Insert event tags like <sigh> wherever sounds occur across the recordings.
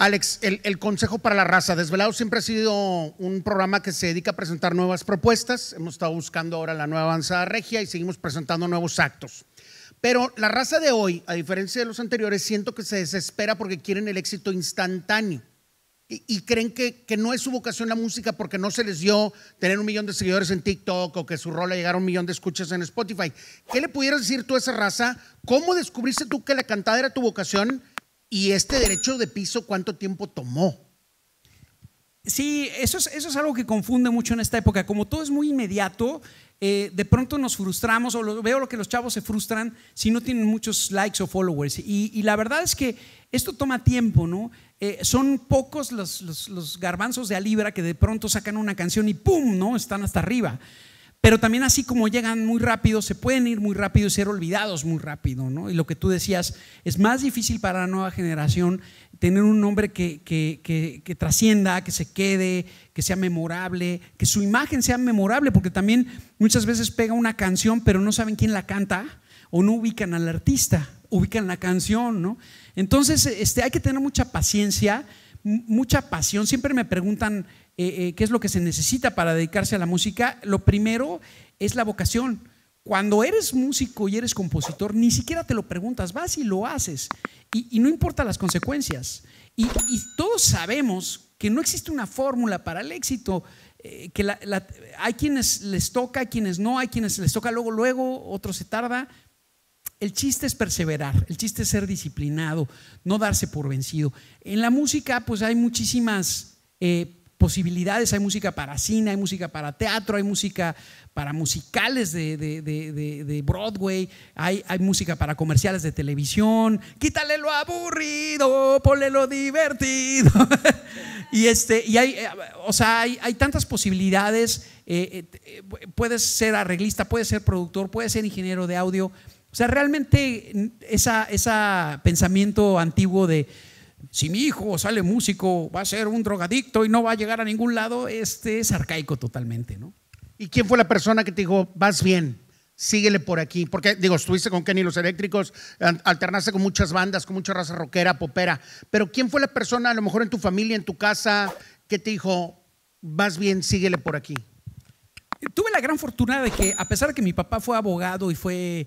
Alex, el, consejo para la raza. Desvelado siempre ha sido un programa que se dedica a presentar nuevas propuestas. Hemos estado buscando ahora la nueva avanzada regia y seguimos presentando nuevos actos. Pero la raza de hoy, a diferencia de los anteriores, siento que se desespera porque quieren el éxito instantáneo y, creen que, no es su vocación la música porque no se les dio tener un millón de seguidores en TikTok o que su rol llegara a un millón de escuchas en Spotify. ¿Qué le pudieras decir tú a esa raza? ¿Cómo descubriste tú que la cantada era tu vocación? ¿Y este derecho de piso cuánto tiempo tomó? Sí, eso es, eso es algo que confunde mucho en esta época. Como todo es muy inmediato, eh, de pronto nos frustramos o veo lo que los chavos se frustran si no tienen muchos likes o followers. Y, la verdad es que esto toma tiempo, ¿no? Eh, son pocos los, garbanzos de a que de pronto sacan una canción y ¡pum! ¿no? Están hasta arriba. Pero también así como llegan muy rápido, se pueden ir muy rápido y ser olvidados muy rápido, ¿no? Y lo que tú decías, es más difícil para la nueva generación tener un nombre que, que, trascienda, que se quede, que sea memorable, que su imagen sea memorable, porque también muchas veces pega una canción, pero no saben quién la canta o no ubican al artista, ubican la canción, ¿no? Entonces, este, hay que tener mucha paciencia mucha pasión. Siempre me preguntan eh, eh, qué es lo que se necesita para dedicarse a la música. Lo primero es la vocación. Cuando eres músico y eres compositor, ni siquiera te lo preguntas, vas y lo haces. Y, no importa las consecuencias. Y, todos sabemos que no existe una fórmula para el éxito. Eh, que hay quienes les toca, hay quienes no, hay quienes les toca luego, luego, otro se tarda. El chiste es perseverar, el chiste es ser disciplinado, no darse por vencido. En la música, pues hay muchísimas eh, posibilidades. Hay música para cine, hay música para teatro, hay música para musicales de, Broadway, hay, hay, música para comerciales de televisión. Quítale lo aburrido, ponle lo divertido. <laughs> y este, y hay, eh, o hay, tantas posibilidades. Eh, puedes ser arreglista, puedes ser productor, puedes ser ingeniero de audio. O sea, realmente ese pensamiento antiguo de si mi hijo sale músico, va a ser un drogadicto y no va a llegar a ningún lado, este es arcaico totalmente, ¿no? ¿Y quién fue la persona que te dijo, vas bien, síguele por aquí? Porque, digo, estuviste con Kenny Los Eléctricos, alternaste con muchas bandas, con mucha raza rockera, popera, pero ¿quién fue la persona, a lo mejor en tu familia, en tu casa, que te dijo, vas bien, síguele por aquí? gran fortuna de que, a pesar de que mi papá fue abogado y fue eh,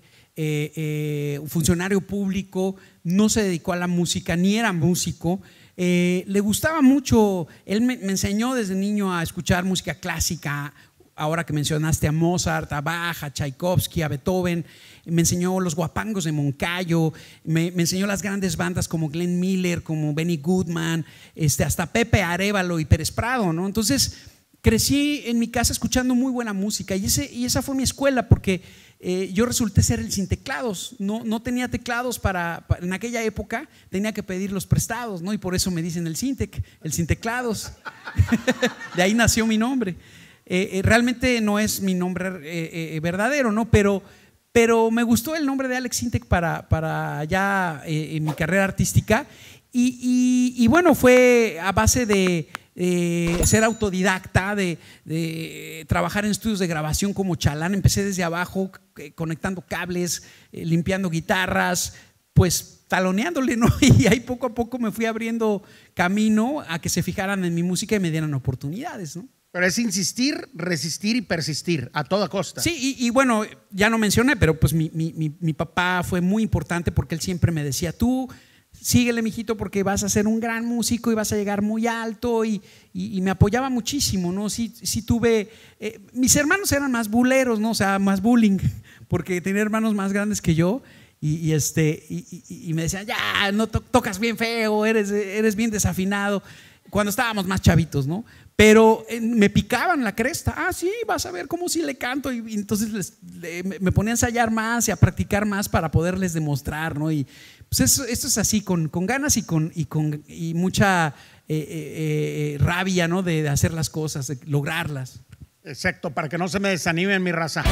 eh, funcionario público, no se dedicó a la música, ni era músico, eh, le gustaba mucho, él me, enseñó desde niño a escuchar música clásica, ahora que mencionaste a Mozart, a Bach, a Tchaikovsky, a Beethoven, me enseñó los guapangos de Moncayo, me, enseñó las grandes bandas como Glenn Miller, como Benny Goodman, este, hasta Pepe Arevalo y Pérez Prado, ¿no? Entonces, crecí en mi casa escuchando muy buena música y, ese, y esa fue mi escuela porque eh, yo resulté ser el sin teclados, no, no tenía teclados para, en aquella época tenía que pedir los prestados, ¿no? Y por eso me dicen el Sintec, el sin teclados. <laughs> de ahí nació mi nombre. Eh, eh, realmente no es mi nombre verdadero, ¿no? Pero, pero me gustó el nombre de Alex Sintec para, para ya en mi carrera artística y bueno, fue a base de de eh, ser autodidacta, de, trabajar en estudios de grabación como chalán. Empecé desde abajo, eh, conectando cables, eh, limpiando guitarras, pues taloneándole, ¿no? <laughs> Y ahí poco a poco me fui abriendo camino a que se fijaran en mi música y me dieran oportunidades, ¿no? Pero es insistir, resistir y persistir a toda costa. Sí, y, bueno, ya no mencioné, pero pues mi papá fue muy importante porque él siempre me decía, tú síguele, mijito, porque vas a ser un gran músico y vas a llegar muy alto. Y, me apoyaba muchísimo, ¿no? Sí, tuve. Eh, mis hermanos eran más buleros, ¿no? O sea, más bullying, <laughs> porque tenía hermanos más grandes que yo. Y, y, este, me decían, ya, no tocas bien feo, eres, eres bien desafinado cuando estábamos más chavitos, ¿no? Pero eh, me picaban la cresta. Ah, sí, vas a ver cómo sí le canto. Y, entonces me ponía a ensayar más y a practicar más para poderles demostrar, ¿no? Y pues eso, esto es así, con, ganas y con, y con mucha eh, eh, rabia, ¿no? De, hacer las cosas, de lograrlas. Exacto, para que no se me desanime mi raza.